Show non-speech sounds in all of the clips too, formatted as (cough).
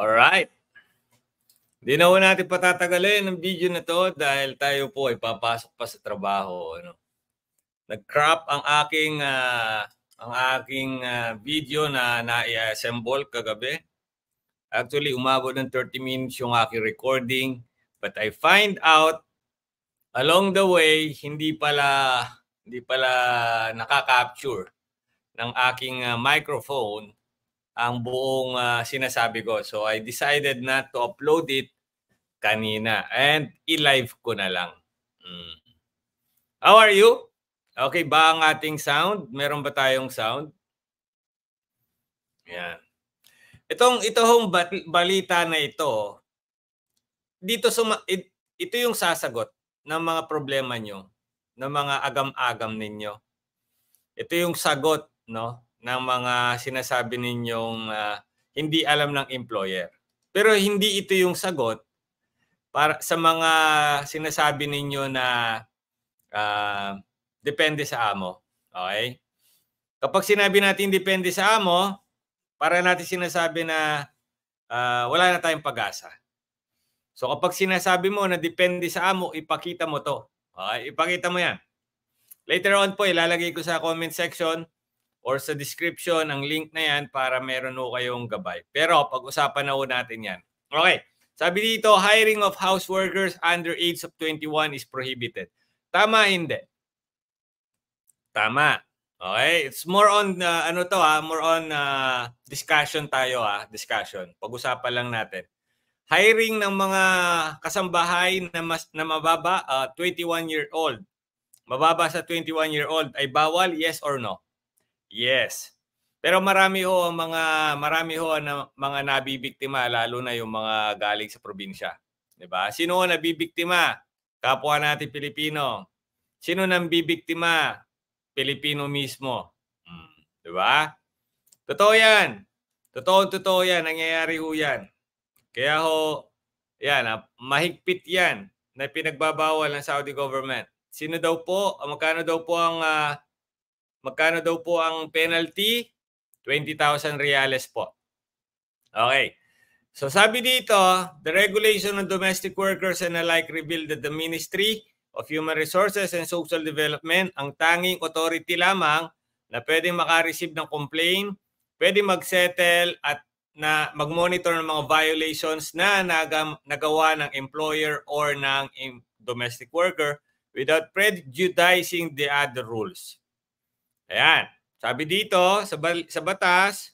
All right. Hindi na po natin patatagalin ang video na to dahil tayo po ay papasok pa sa trabaho. Ano? Nag-crop ang aking uh, ang aking uh, video na na-assemble kagabi. Actually, umabot ng 30 minutes yung aking recording. But I find out along the way, hindi pala hindi pala nakaka-capture ng aking uh, microphone ang buong uh, sinasabi ko. So I decided not to upload it kanina and i-live ko na lang. Mm. How are you? Okay ba ang ating sound? Meron ba tayong sound? Yan. Itong ito hong balita na ito dito suma, it, ito yung sasagot ng mga problema nyo, ng mga agam-agam ninyo. Ito yung sagot, no? ng mga sinasabi ninyong uh, hindi alam ng employer. Pero hindi ito yung sagot para sa mga sinasabi ninyo na uh, depende sa amo. Okay? Kapag sinabi natin depende sa amo, para natin sinasabi na uh, wala na tayong pag-asa. So kapag sinasabi mo na depende sa amo, ipakita mo to. Okay? Ipakita mo yan. Later on po, ilalagay ko sa comment section or sa description ang link na yan para meron ho kayong gabay. Pero pag-usapan na ho natin yan. Okay. Sabi dito, hiring of house workers under age of 21 is prohibited. Tama, hindi. Tama. Okay, it's more on uh, ano to ha, ah, more on uh, discussion tayo ha, ah, discussion. Pag-usapan lang natin. Hiring ng mga kasambahay na mas na mababa uh, 21 year old. Mababa sa 21 year old ay bawal yes or no? Yes. Pero marami ho ang mga marami ho ang mga nabibiktima lalo na yung mga galing sa probinsya. 'Di ba? Sino ang nabibiktima? Kapwa natin Pilipino. Sino nang bibiktima? Pilipino mismo. Hmm. 'Di ba? Totoo 'yan. Totoo, totoo 'yan, nangyayari ho 'yan. Kaya ho 'yan, ah, mahigpit 'yan na pinagbabawal ng Saudi government. Sino daw po, magkano daw po ang uh, Magkano daw po ang penalty? 20,000 reales po. Okay. So sabi dito, the regulation on domestic workers and alike revealed that the Ministry of Human Resources and Social Development ang tanging authority lamang na pwedeng makareceive ng complaint, pwedeng magsettle at na magmonitor ng mga violations na nagam, nagawa ng employer or ng domestic worker without prejudicing the other rules. Ayan. Sabi dito, sa, sa batas,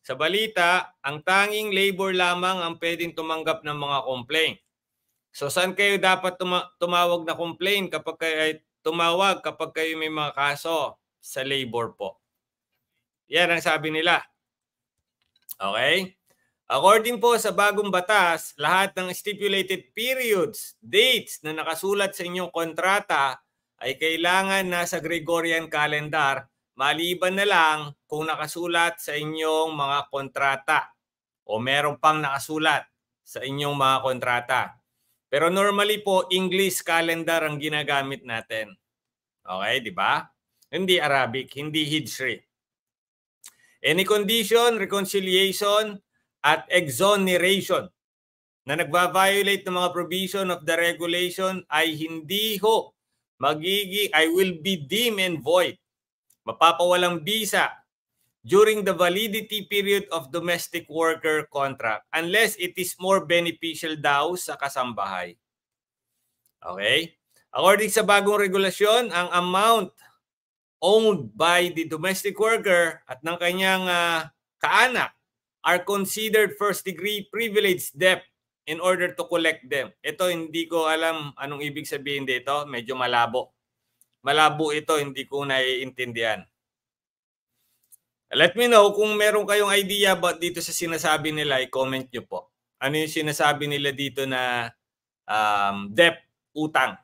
sa balita, ang tanging labor lamang ang pwedeng tumanggap ng mga complaint. So saan kayo dapat tuma- tumawag na complaint kapag kayo ay tumawag kapag kayo may mga kaso sa labor po. Yan ang sabi nila. Okay? According po sa bagong batas, lahat ng stipulated periods, dates na nakasulat sa inyong kontrata ay kailangan na sa Gregorian calendar maliban na lang kung nakasulat sa inyong mga kontrata o meron pang nakasulat sa inyong mga kontrata. Pero normally po, English calendar ang ginagamit natin. Okay, di ba? Hindi Arabic, hindi Hijri. Any condition, reconciliation, at exoneration na nagva-violate ng mga provision of the regulation ay hindi ho magigi I will be deemed and void. Mapapawalang bisa during the validity period of domestic worker contract unless it is more beneficial daw sa kasambahay. Okay? According sa bagong regulasyon, ang amount owned by the domestic worker at ng kanyang uh, kaanak are considered first degree privilege debt in order to collect them. Ito hindi ko alam anong ibig sabihin dito, medyo malabo. Malabo ito, hindi ko naiintindihan. Let me know kung meron kayong idea about dito sa sinasabi nila, i-comment nyo po. Ano yung sinasabi nila dito na um, debt, utang.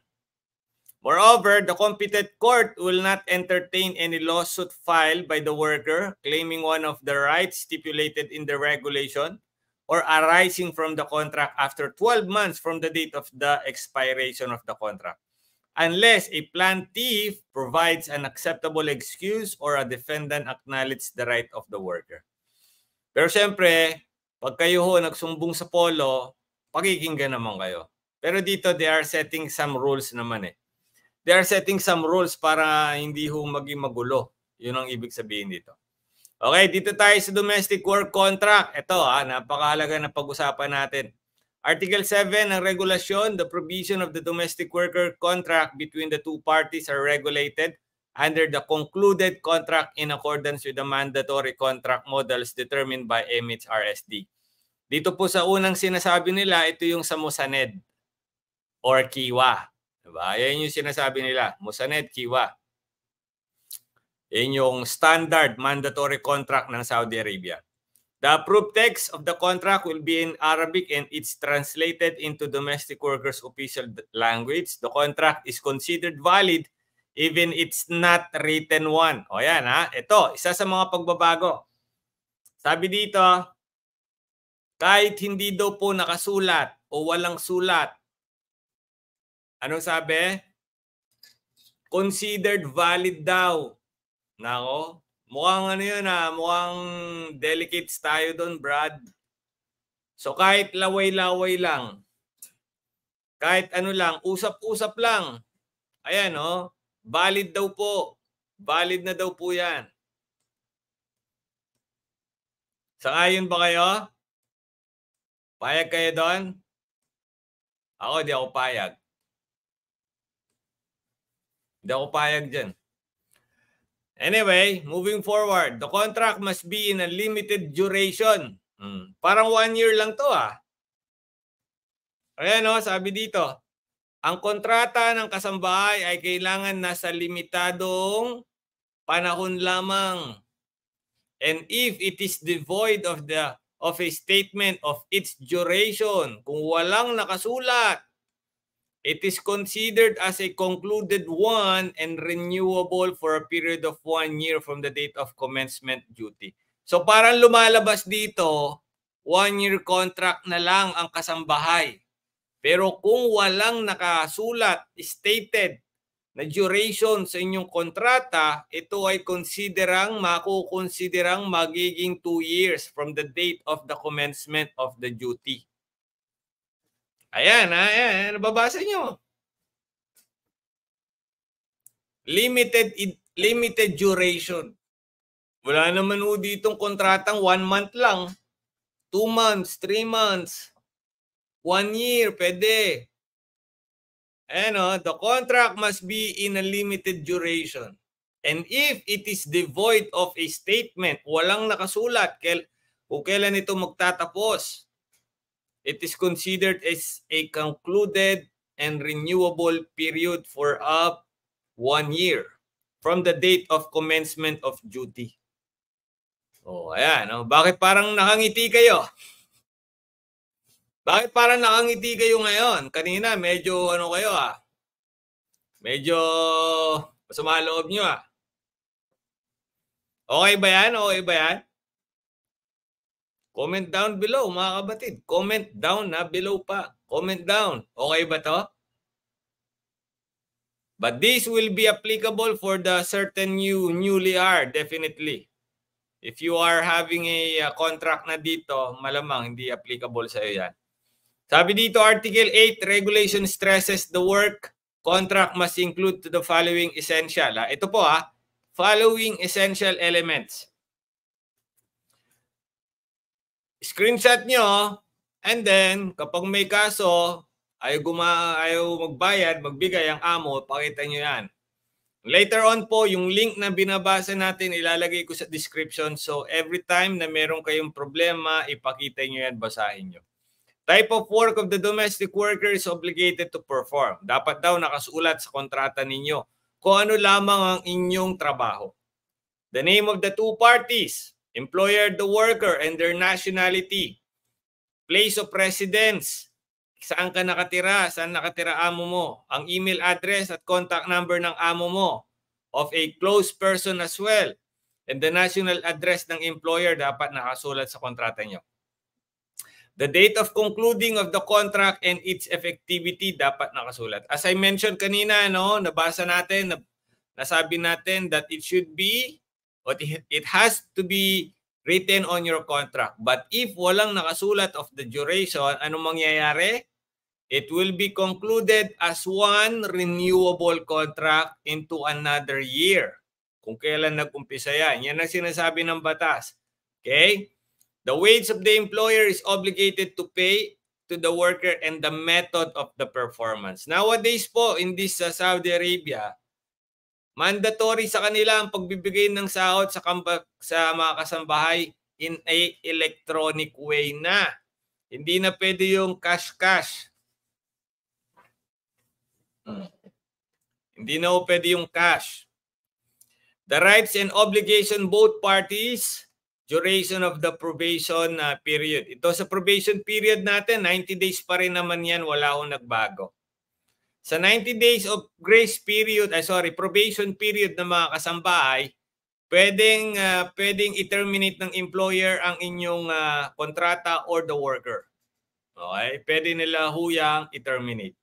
Moreover, the competent court will not entertain any lawsuit filed by the worker claiming one of the rights stipulated in the regulation or arising from the contract after 12 months from the date of the expiration of the contract unless a plaintiff provides an acceptable excuse or a defendant acknowledges the right of the worker. Pero siyempre, pag kayo ho nagsumbong sa polo, pakikinggan naman kayo. Pero dito, they are setting some rules naman eh. They are setting some rules para hindi ho maging magulo. Yun ang ibig sabihin dito. Okay, dito tayo sa domestic work contract. Ito ah, napakahalaga na pag-usapan natin. Article 7 ng regulasyon, the provision of the domestic worker contract between the two parties are regulated under the concluded contract in accordance with the mandatory contract models determined by MHRSD. Dito po sa unang sinasabi nila, ito yung sa Musaned or Kiwa. Diba? Yan yung sinasabi nila, Musaned, Kiwa. Yan yung standard mandatory contract ng Saudi Arabia. The approved text of the contract will be in Arabic and it's translated into domestic workers' official language. The contract is considered valid even it's not written one. O yan ha, ito, isa sa mga pagbabago. Sabi dito, kahit hindi daw po nakasulat o walang sulat, ano sabi? Considered valid daw Nako, mukhang ano yun ah, mukhang delicates tayo doon, Brad. So kahit laway-laway lang, kahit ano lang, usap-usap lang. Ayan, oh. Valid daw po. Valid na daw po yan. Sangayon ba kayo? Payag kayo doon? Ako, di ako payag. Hindi ako payag dyan. Anyway, moving forward, the contract must be in a limited duration. Hmm. Parang one year lang to ah. Ayan o, oh, sabi dito, ang kontrata ng kasambahay ay kailangan nasa limitadong panahon lamang. And if it is devoid of the of a statement of its duration, kung walang nakasulat It is considered as a concluded one and renewable for a period of one year from the date of commencement duty. So parang lumalabas dito, one-year contract na lang ang kasambahay. Pero kung walang nakasulat, stated na duration sa inyong kontrata, ito ay considerang, makukonsiderang magiging 2 years from the date of the commencement of the duty. Ah, ayan, ayan. Nababasa nyo. Limited limited duration. Wala naman ho ditong kontratang one month lang. Two months, three months, one year, pwede. Ayan o, oh, the contract must be in a limited duration. And if it is devoid of a statement, walang nakasulat kung kailan ito magtatapos, It is considered as a concluded and renewable period for up one year from the date of commencement of duty. Oh, ayan. No? Oh. Bakit parang nakangiti kayo? Bakit parang nakangiti kayo ngayon? Kanina, medyo ano kayo ah. Medyo masama loob nyo ah. Okay ba yan? Okay ba yan? Comment down below, mga kabatid. Comment down na below pa. Comment down. Okay ba to? But this will be applicable for the certain you newly are, definitely. If you are having a uh, contract na dito, malamang hindi applicable sa iyo yan. Sabi dito, Article 8, Regulation stresses the work contract must include to the following essential. Ha? Ah, ito po ha, ah. following essential elements. Screenshot nyo, and then kapag may kaso, ayaw, guma, ayaw magbayad, magbigay ang amo, pakita nyo yan. Later on po, yung link na binabasa natin, ilalagay ko sa description. So every time na meron kayong problema, ipakita nyo yan, basahin nyo. Type of work of the domestic worker is obligated to perform. Dapat daw nakasulat sa kontrata ninyo kung ano lamang ang inyong trabaho. The name of the two parties, employer the worker and their nationality, place of residence, saan ka nakatira, saan nakatira amo mo, ang email address at contact number ng amo mo of a close person as well, and the national address ng employer dapat nakasulat sa kontrata niyo. The date of concluding of the contract and its effectivity dapat nakasulat. As I mentioned kanina, no, nabasa natin, nasabi natin that it should be But it has to be written on your contract. But if walang nakasulat of the duration, anong mangyayari? It will be concluded as one renewable contract into another year. Kung kailan nag-umpisa yan. Yan ang sinasabi ng batas. Okay? The wage of the employer is obligated to pay to the worker and the method of the performance. Nowadays po, in this uh, Saudi Arabia, Mandatory sa kanila ang pagbibigay ng sahod sa, kamba, sa mga kasambahay in a electronic way na. Hindi na pwede yung cash-cash. Hmm. Hindi na pwede yung cash. The rights and obligation both parties, duration of the probation uh, period. Ito sa probation period natin, 90 days pa rin naman yan, wala akong nagbago. Sa 90 days of grace period, ay sorry, probation period ng mga kasambahay, pwedeng uh, pwedeng i-terminate ng employer ang inyong uh, kontrata or the worker. Okay? Pwede nila huyang i-terminate.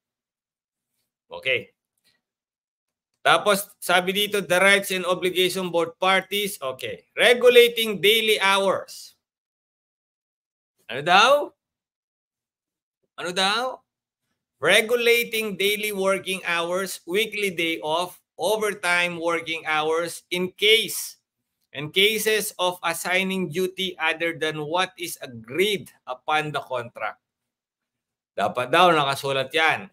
Okay. Tapos sabi dito the rights and obligation both parties. Okay. Regulating daily hours. Ano daw? Ano daw? regulating daily working hours, weekly day off, overtime working hours in case in cases of assigning duty other than what is agreed upon the contract. Dapat daw nakasulat yan.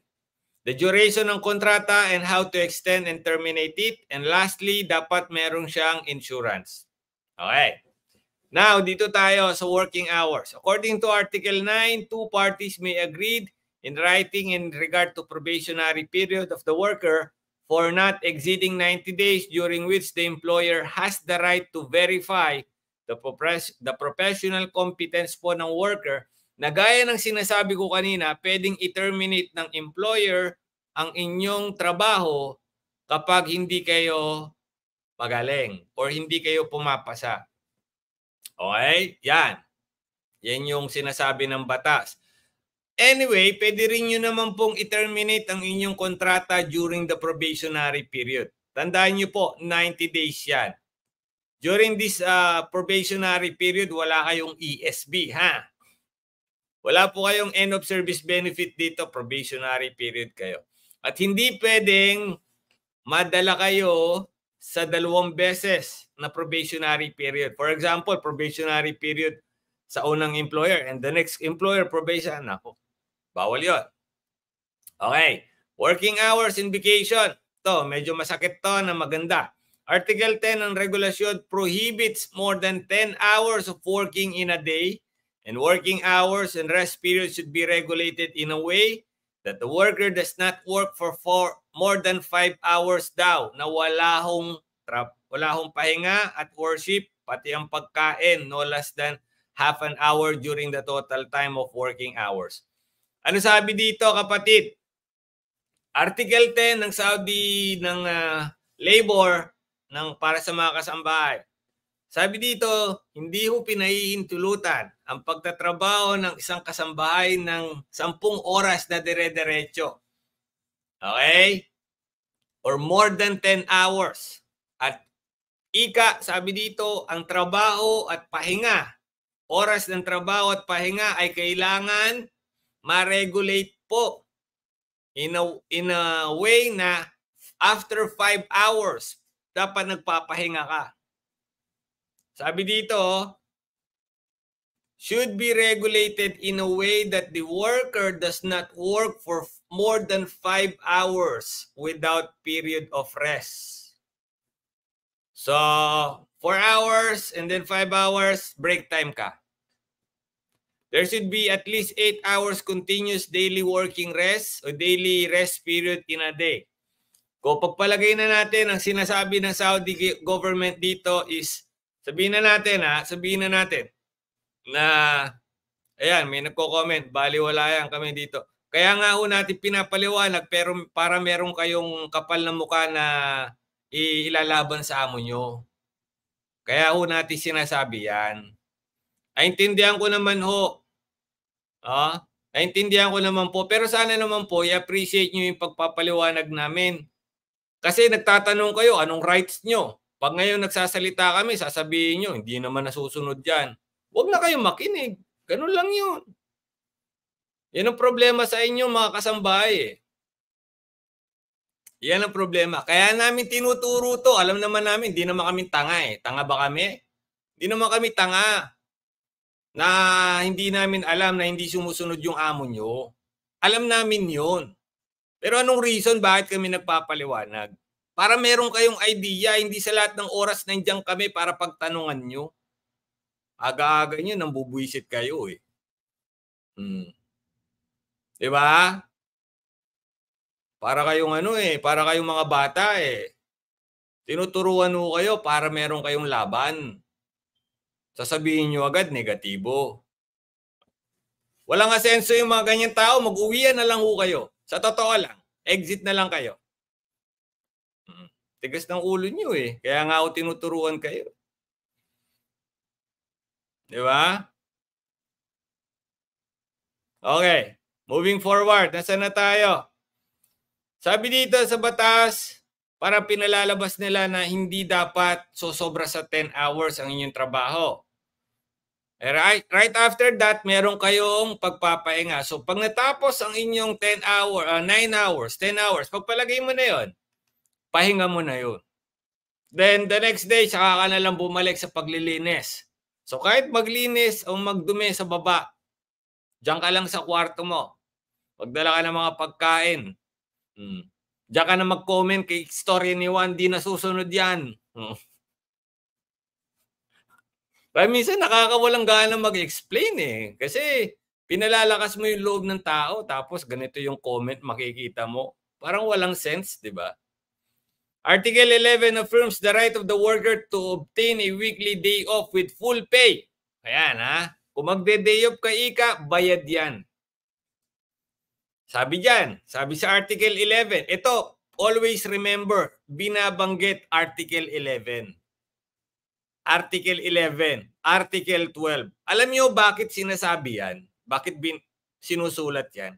The duration ng kontrata and how to extend and terminate it. And lastly, dapat merong siyang insurance. Okay. Now, dito tayo sa working hours. According to Article 9, two parties may agreed in writing in regard to probationary period of the worker for not exceeding 90 days during which the employer has the right to verify the, profes- the professional competence po ng worker na gaya ng sinasabi ko kanina, pwedeng i-terminate ng employer ang inyong trabaho kapag hindi kayo magaling or hindi kayo pumapasa. Okay? Yan. Yan yung sinasabi ng batas. Anyway, pwede rin nyo naman pong i-terminate ang inyong kontrata during the probationary period. Tandaan nyo po, 90 days yan. During this uh, probationary period, wala kayong ESB, ha? Wala po kayong end of service benefit dito, probationary period kayo. At hindi pwedeng madala kayo sa dalawang beses na probationary period. For example, probationary period sa unang employer and the next employer probation. Ako, Bawal yon. Okay. Working hours in vacation. To, medyo masakit to na maganda. Article 10 ng regulasyon prohibits more than 10 hours of working in a day and working hours and rest periods should be regulated in a way that the worker does not work for four, more than 5 hours daw na wala hong trap, wala hong pahinga at worship pati ang pagkain no less than half an hour during the total time of working hours. Ano sabi dito kapatid? Article 10 ng Saudi ng uh, labor ng para sa mga kasambahay. Sabi dito, hindi ho pinahihintulutan ang pagtatrabaho ng isang kasambahay ng sampung oras na dire-diretso. Okay? Or more than 10 hours. At ika, sabi dito, ang trabaho at pahinga, oras ng trabaho at pahinga ay kailangan ma-regulate po in a, in a way na after 5 hours, dapat nagpapahinga ka. Sabi dito, should be regulated in a way that the worker does not work for more than 5 hours without period of rest. So, 4 hours and then 5 hours, break time ka. There should be at least 8 hours continuous daily working rest or daily rest period in a day. Kung pagpalagay na natin ang sinasabi ng Saudi government dito is sabihin na natin ha, sabihin na natin na ayan, may nagko-comment, baliwala yan kami dito. Kaya nga ho natin pinapaliwanag pero para meron kayong kapal na mukha na ilalaban sa amo nyo. Kaya ho natin sinasabi yan. Aintindihan ko naman ho Ah, naintindihan ko naman po. Pero sana naman po, i-appreciate nyo yung pagpapaliwanag namin. Kasi nagtatanong kayo, anong rights nyo? Pag ngayon nagsasalita kami, sasabihin nyo, hindi naman nasusunod yan. Huwag na kayong makinig. Ganun lang yun. Yan ang problema sa inyo mga kasambahay eh. Yan ang problema. Kaya namin tinuturo to. Alam naman namin, hindi naman kami tanga eh. Tanga ba kami? Hindi naman kami tanga na hindi namin alam na hindi sumusunod yung amo nyo. Alam namin yon. Pero anong reason bakit kami nagpapaliwanag? Para meron kayong idea, hindi sa lahat ng oras nandiyan kami para pagtanungan nyo. Aga-aga nyo, nang bubuisit kayo eh. Hmm. Diba? Para kayong ano eh, para kayong mga bata eh. Tinuturuan mo kayo para meron kayong laban sasabihin nyo agad negatibo. Walang asenso yung mga ganyan tao, mag uwi na lang ho kayo. Sa totoo lang, exit na lang kayo. Tigas ng ulo nyo eh. Kaya nga ako tinuturuan kayo. Di ba? Okay. Moving forward. Nasaan na tayo? Sabi dito sa batas, para pinalalabas nila na hindi dapat sosobra sa 10 hours ang inyong trabaho. Eh, right, right after that, meron kayong pagpapahinga. So pag natapos ang inyong 10 hour, uh, ah, 9 hours, 10 hours, pagpalagay mo na yon, pahinga mo na yon. Then the next day, saka ka na lang bumalik sa paglilinis. So kahit maglinis o magdumi sa baba, diyan ka lang sa kwarto mo. Pagdala ka ng mga pagkain. Hmm. Diyan ka na mag-comment kay story ni Juan, di nasusunod yan. Hmm. Kaya minsan nakakawalang gana mag-explain eh. Kasi pinalalakas mo yung loob ng tao tapos ganito yung comment makikita mo. Parang walang sense, di ba? Article 11 affirms the right of the worker to obtain a weekly day off with full pay. Ayan ha. Kung magde-day off ka, Ika, bayad yan. Sabi dyan, sabi sa Article 11. Ito, always remember, binabanggit Article 11. Article 11, Article 12. Alam niyo bakit sinasabi yan? Bakit bin sinusulat yan?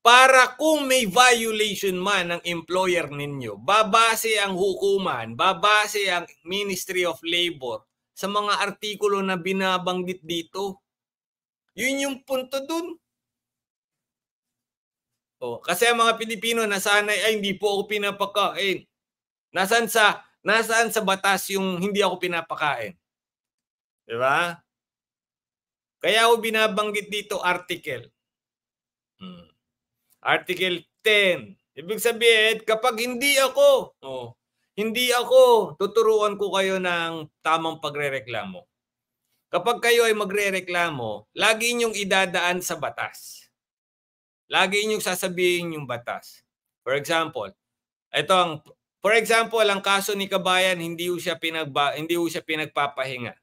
Para kung may violation man ng employer ninyo, babase ang hukuman, babase ang Ministry of Labor sa mga artikulo na binabanggit dito. Yun yung punto dun. O, oh, kasi ang mga Pilipino na sanay, ay hindi po ako pinapakain. Nasaan sa Nasaan sa batas yung hindi ako pinapakain? Di ba? Kaya ako binabanggit dito article. Hmm. Article 10. Ibig sabihin, kapag hindi ako, oh, hindi ako, tuturuan ko kayo ng tamang pagrereklamo. Kapag kayo ay magrereklamo, lagi niyong idadaan sa batas. Lagi niyong sasabihin yung batas. For example, ito ang For example, ang kaso ni Kabayan, hindi ho siya, pinagba, hindi ho siya pinagpapahinga.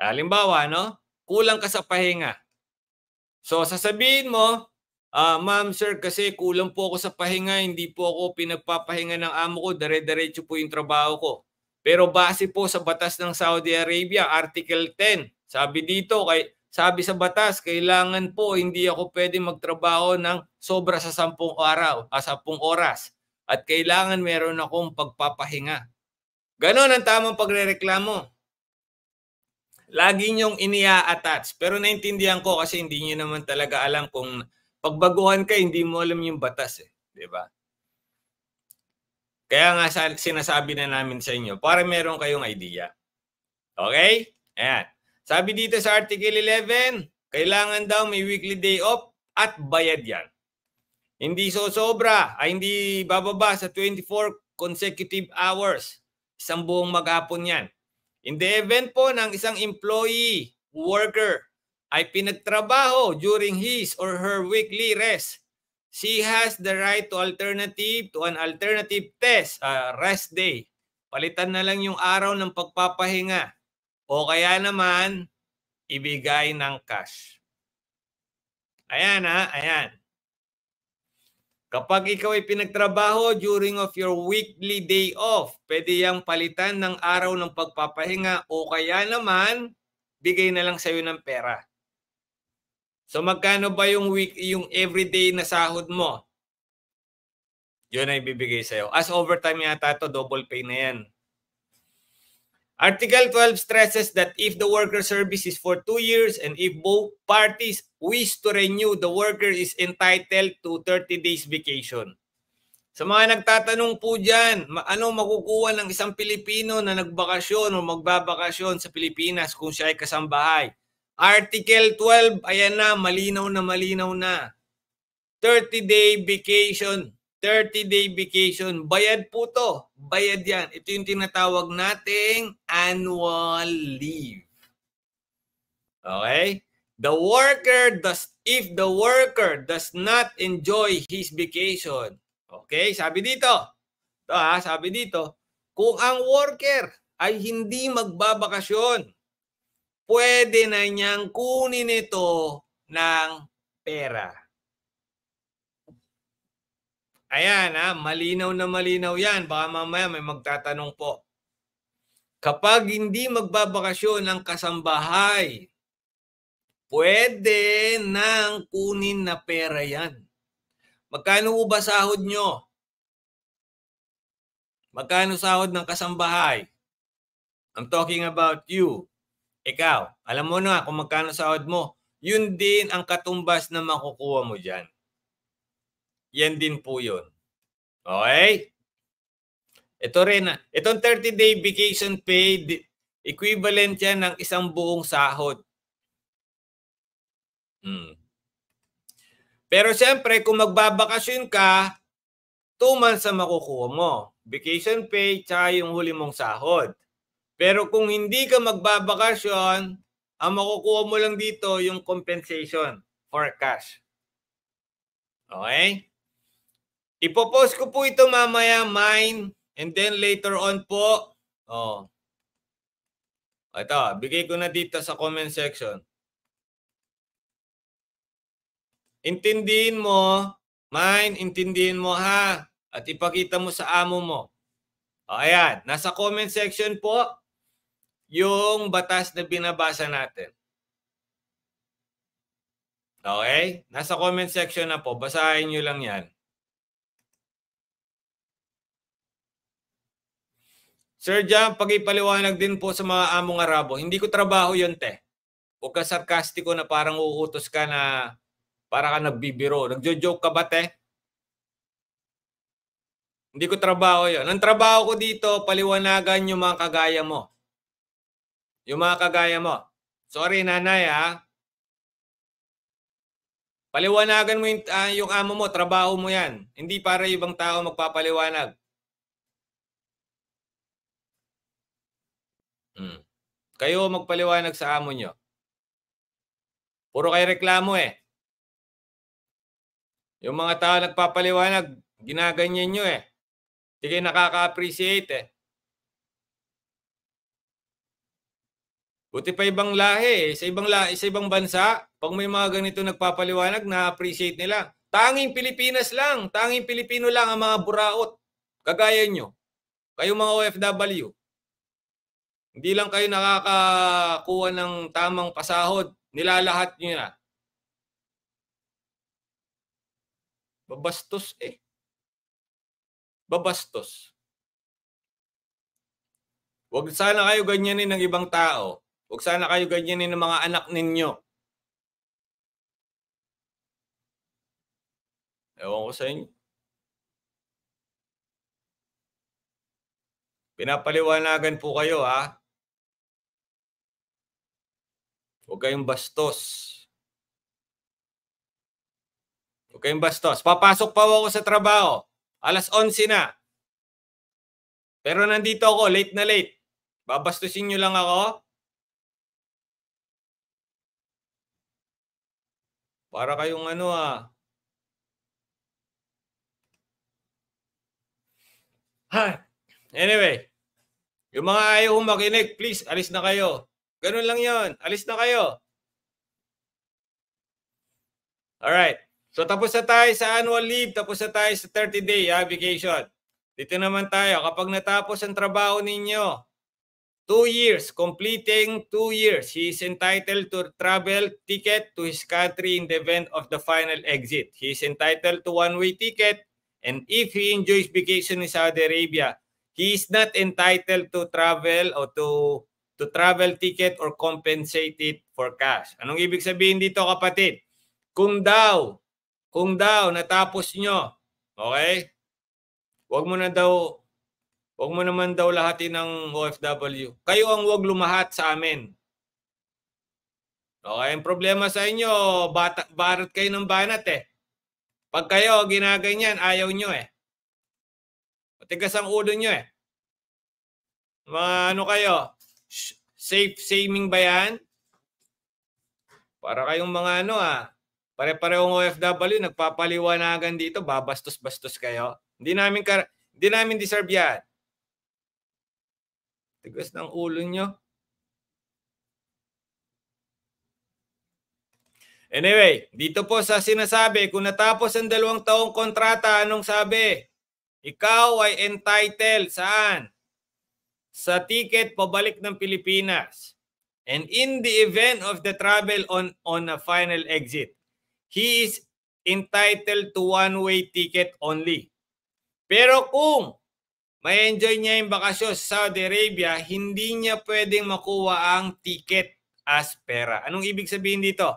Halimbawa, no? kulang ka sa pahinga. So sasabihin mo, uh, ma'am, sir, kasi kulang po ako sa pahinga, hindi po ako pinagpapahinga ng amo ko, dare-diretso po yung trabaho ko. Pero base po sa batas ng Saudi Arabia, Article 10, sabi dito, kay, sabi sa batas, kailangan po hindi ako pwede magtrabaho ng sobra sa 10 araw, ah, 10 oras at kailangan meron akong pagpapahinga. Ganon ang tamang pagrereklamo. Lagi niyong inia-attach. Pero naintindihan ko kasi hindi niyo naman talaga alam kung pagbaguhan ka, hindi mo alam yung batas. Eh. Di ba? Kaya nga sinasabi na namin sa inyo para meron kayong idea. Okay? Ayan. Sabi dito sa Article 11, kailangan daw may weekly day off at bayad yan. Hindi so sobra ay ah, hindi bababa sa 24 consecutive hours. Isang buong maghapon yan. In the event po ng isang employee, worker, ay pinagtrabaho during his or her weekly rest, she has the right to alternative to an alternative test, uh, rest day. Palitan na lang yung araw ng pagpapahinga. O kaya naman, ibigay ng cash. Ayan ha, ah, ayan. Kapag ikaw ay pinagtrabaho during of your weekly day off, pwede yang palitan ng araw ng pagpapahinga o kaya naman bigay na lang sa'yo ng pera. So magkano ba yung week yung everyday na sahod mo? Yun ay bibigay sa'yo. As overtime yata to, double pay na yan. Article 12 stresses that if the worker service is for two years and if both parties wish to renew, the worker is entitled to 30 days vacation. Sa mga nagtatanong po dyan, ano makukuha ng isang Pilipino na nagbakasyon o magbabakasyon sa Pilipinas kung siya ay kasambahay? Article 12, ayan na, malinaw na malinaw na. 30-day vacation, 30-day vacation, bayad po to. Bayad yan. Ito yung tinatawag nating annual leave. Okay? The worker does if the worker does not enjoy his vacation. Okay, sabi dito. Ito ha, sabi dito, kung ang worker ay hindi magbabakasyon, pwede na niyang kunin ito ng pera. Ayan ha, malinaw na malinaw yan. Baka mamaya may magtatanong po. Kapag hindi magbabakasyon ang kasambahay Pwede nang kunin na pera yan. Magkano ba sahod nyo? Magkano sahod ng kasambahay? I'm talking about you. Ikaw, alam mo na kung magkano sahod mo. Yun din ang katumbas na makukuha mo dyan. Yan din po yun. Okay? Ito rin, itong 30-day vacation paid, equivalent yan ng isang buong sahod Mm. Pero siyempre, kung magbabakasyon ka, two months ang makukuha mo. Vacation pay, tsaka yung huli mong sahod. Pero kung hindi ka magbabakasyon, ang makukuha mo lang dito yung compensation for cash. Okay? Ipopost ko po ito mamaya, mine, and then later on po, oh, ito, bigay ko na dito sa comment section. Intindihin mo, mind, intindihin mo ha. At ipakita mo sa amo mo. O ayan, nasa comment section po yung batas na binabasa natin. Okay? Nasa comment section na po. Basahin nyo lang yan. Sir Jam, pagipaliwanag din po sa mga among Arabo. Hindi ko trabaho yon te. Huwag ka sarkastiko na parang uutos ka na para ka nagbibiro. Nagjo-joke ka ba, te? Hindi ko trabaho yon. Ang trabaho ko dito, paliwanagan yung mga kagaya mo. Yung mga kagaya mo. Sorry, nanay, ha? Paliwanagan mo yung, uh, yung amo mo, trabaho mo yan. Hindi para ibang tao magpapaliwanag. Hmm. Kayo magpaliwanag sa amo nyo. Puro kay reklamo eh. Yung mga tao nagpapaliwanag, ginaganyan nyo eh. Hindi kayo nakaka-appreciate eh. Buti pa ibang lahi eh. Sa ibang, lahi, sa ibang bansa, pag may mga ganito nagpapaliwanag, na-appreciate nila. Tanging Pilipinas lang, tanging Pilipino lang ang mga buraot. Kagaya nyo. Kayo mga OFW. Hindi lang kayo nakakakuha ng tamang pasahod. Nilalahat nyo na. Babastos eh. Babastos. Huwag sana kayo ganyanin ng ibang tao. Huwag sana kayo ganyanin ng mga anak ninyo. Ewan ko sa inyo. Pinapaliwanagan po kayo ha. Huwag kayong bastos. Huwag kayong bastos. Papasok pa ako sa trabaho. Alas 11 na. Pero nandito ako, late na late. Babastusin nyo lang ako? Para kayong ano ah. Ha. Anyway, yung mga ayaw makinig, please, alis na kayo. Ganun lang yon Alis na kayo. All right. So tapos na tayo sa annual leave, tapos na tayo sa 30-day ha, ah, vacation. Dito naman tayo, kapag natapos ang trabaho ninyo, two years, completing two years, he is entitled to travel ticket to his country in the event of the final exit. He is entitled to one-way ticket and if he enjoys vacation in Saudi Arabia, he is not entitled to travel or to to travel ticket or compensated for cash. Anong ibig sabihin dito kapatid? Kung daw kung daw natapos nyo, okay? Huwag mo na daw, huwag mo naman daw lahatin ng OFW. Kayo ang huwag lumahat sa amin. Okay, ang problema sa inyo, bata, barat kayo ng banat eh. Pag kayo ginaganyan, ayaw nyo eh. Matigas ang ulo nyo eh. Mga ano kayo, safe saving ba yan? Para kayong mga ano ah, Pare-parehong OFW, nagpapaliwanagan dito, babastos-bastos kayo. Hindi namin, kar hindi namin deserve yan. Tigas ng ulo nyo. Anyway, dito po sa sinasabi, kung natapos ang dalawang taong kontrata, anong sabi? Ikaw ay entitled saan? Sa ticket pabalik ng Pilipinas. And in the event of the travel on, on a final exit, he is entitled to one-way ticket only. Pero kung may enjoy niya yung bakasyon sa Saudi Arabia, hindi niya pwedeng makuha ang ticket as pera. Anong ibig sabihin dito?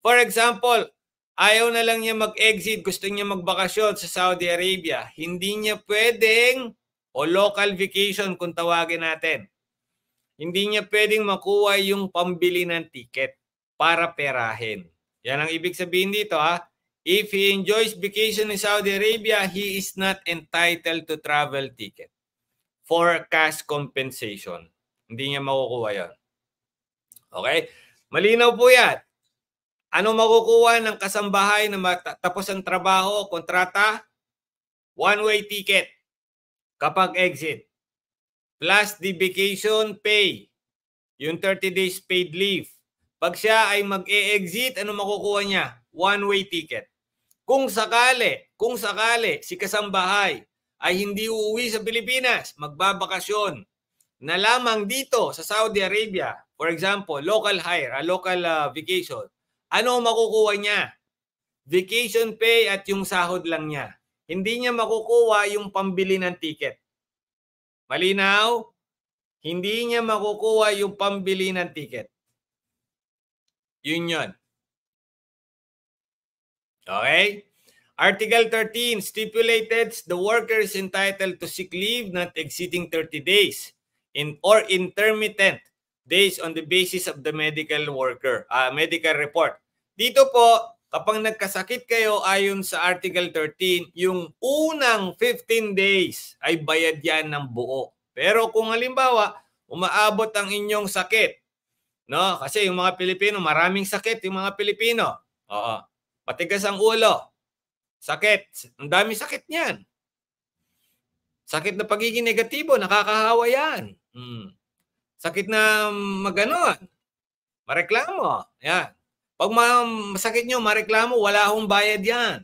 For example, ayaw na lang niya mag-exit, gusto niya magbakasyon sa Saudi Arabia, hindi niya pwedeng, o local vacation kung tawagin natin, hindi niya pwedeng makuha yung pambili ng ticket para perahin. Yan ang ibig sabihin dito ha. If he enjoys vacation in Saudi Arabia, he is not entitled to travel ticket for cash compensation. Hindi niya makukuha yan. Okay? Malinaw po yan. Ano makukuha ng kasambahay na matapos ang trabaho, kontrata? One-way ticket kapag exit. Plus the vacation pay, yung 30 days paid leave pag siya ay mag-e-exit, ano makukuha niya? One-way ticket. Kung sakali, kung sakali si kasambahay ay hindi uuwi sa Pilipinas, magbabakasyon na lamang dito sa Saudi Arabia, for example, local hire, a ah, local uh, vacation, ano makukuha niya? Vacation pay at yung sahod lang niya. Hindi niya makukuha yung pambili ng ticket. Malinaw? Hindi niya makukuha yung pambili ng ticket. Yun yun. Okay? Article 13 stipulated the worker is entitled to sick leave not exceeding 30 days in or intermittent days on the basis of the medical worker, uh, medical report. Dito po, kapag nagkasakit kayo ayon sa Article 13, yung unang 15 days ay bayad yan ng buo. Pero kung halimbawa, umaabot ang inyong sakit No, kasi yung mga Pilipino, maraming sakit yung mga Pilipino. Oo. Patigas ang ulo. Sakit. Ang dami sakit niyan. Sakit na pagiging negatibo, nakakahawa yan. Mm. Sakit na maganon. Mareklamo. Yan. Pag masakit nyo, mareklamo, wala akong bayad yan.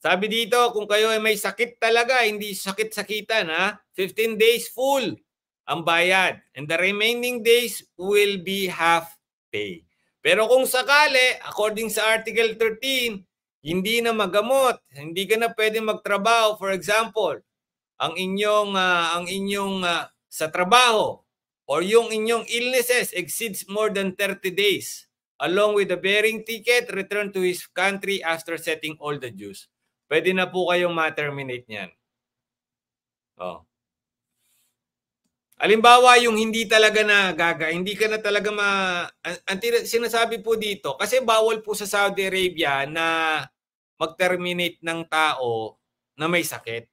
Sabi dito, kung kayo ay may sakit talaga, hindi sakit-sakitan ha, 15 days full ang bayad. And the remaining days will be half pay. Pero kung sakali, according sa Article 13, hindi na magamot, hindi ka na pwedeng magtrabaho. For example, ang inyong uh, ang inyong uh, sa trabaho or yung inyong illnesses exceeds more than 30 days along with the bearing ticket return to his country after setting all the dues. Pwede na po kayong ma-terminate niyan. Oh. Alimbawa, yung hindi talaga na gaga, hindi ka na talaga ma... Ang sinasabi po dito, kasi bawal po sa Saudi Arabia na mag-terminate ng tao na may sakit.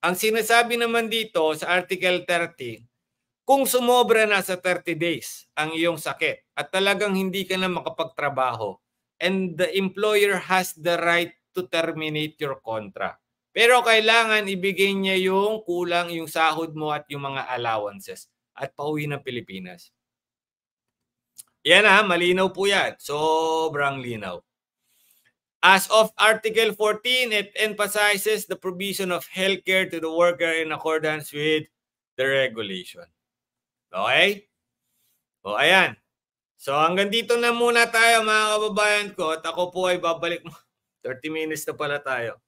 Ang sinasabi naman dito sa Article 30, kung sumobra na sa 30 days ang iyong sakit at talagang hindi ka na makapagtrabaho and the employer has the right to terminate your contract. Pero kailangan ibigay niya yung kulang, yung sahod mo at yung mga allowances at pauwi ng Pilipinas. Yan ha, ah, malinaw po yan. Sobrang linaw. As of Article 14, it emphasizes the provision of healthcare to the worker in accordance with the regulation. Okay? O ayan. So hanggang dito na muna tayo mga kababayan ko at ako po ay babalik 30 (laughs) minutes na pala tayo.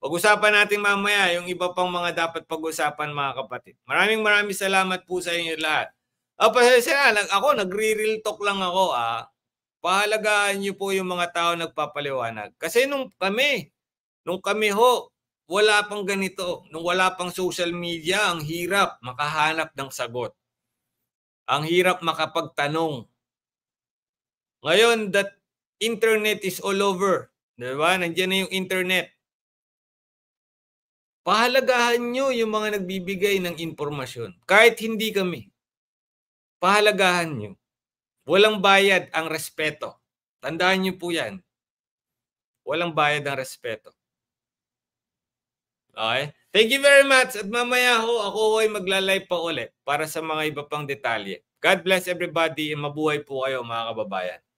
Pag-usapan natin mamaya yung iba pang mga dapat pag-usapan mga kapatid. Maraming maraming salamat po sa inyo lahat. Ah, pasensya na, ako nagre-real talk lang ako ah. Pahalagaan niyo po yung mga tao nagpapaliwanag. Kasi nung kami, nung kami ho, wala pang ganito. Nung wala pang social media, ang hirap makahanap ng sagot. Ang hirap makapagtanong. Ngayon, that internet is all over. Diba? Nandiyan na yung internet Pahalagahan nyo yung mga nagbibigay ng impormasyon. Kahit hindi kami. Pahalagahan nyo. Walang bayad ang respeto. Tandaan nyo po yan. Walang bayad ang respeto. Okay? Thank you very much. At mamaya ho, ako ho ay magla-live pa ulit para sa mga iba pang detalye. God bless everybody mabuhay po kayo mga kababayan.